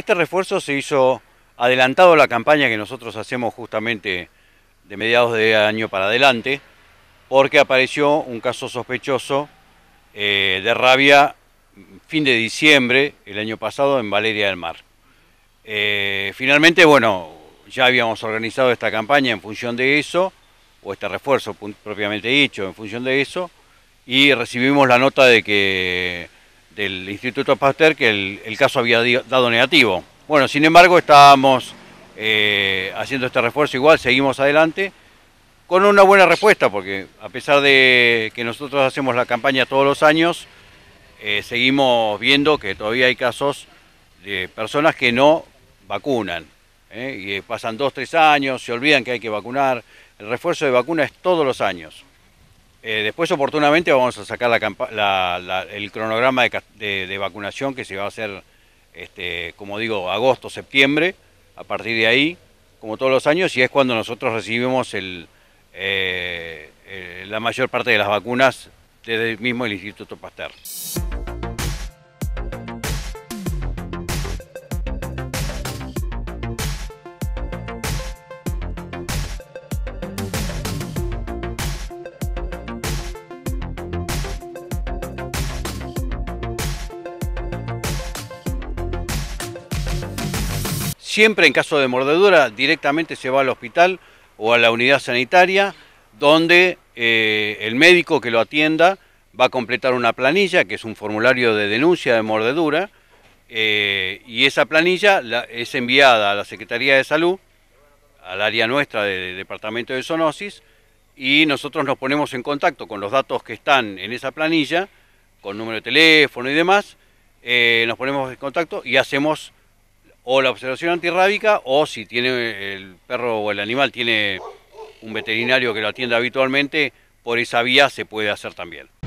este refuerzo se hizo adelantado a la campaña que nosotros hacemos justamente de mediados de año para adelante, porque apareció un caso sospechoso eh, de rabia fin de diciembre el año pasado en Valeria del Mar. Eh, finalmente, bueno, ya habíamos organizado esta campaña en función de eso, o este refuerzo propiamente dicho en función de eso, y recibimos la nota de que del Instituto Pasteur que el, caso había dado negativo. Bueno, sin embargo, estábamos eh, haciendo este refuerzo igual, seguimos adelante con una buena respuesta, porque a pesar de que nosotros hacemos la campaña todos los años, eh, seguimos viendo que todavía hay casos de personas que no vacunan. ¿eh? Y pasan dos, tres años, se olvidan que hay que vacunar. El refuerzo de vacuna es todos los años. Eh, después, oportunamente, vamos a sacar el cronograma de, vacunación que se va a hacer, este, como digo, agosto, septiembre, a partir de ahí, como todos los años, y es cuando nosotros recibimos eh, eh, la mayor parte de las vacunas desde el mismo el Instituto Pasteur. Siempre en caso de mordedura directamente se va al hospital o a la unidad sanitaria donde eh, el médico que lo atienda va a completar una planilla, que es un formulario de denuncia de mordedura, eh, y esa planilla es enviada a la Secretaría de Salud, al área nuestra del Departamento de Zoonosis, y nosotros nos ponemos en contacto con los datos que están en esa planilla, con número de teléfono y demás, eh, nos ponemos en contacto y hacemos o la observación antirrábica o si tiene el perro o el animal tiene un veterinario que lo atienda habitualmente, por esa vía se puede hacer también.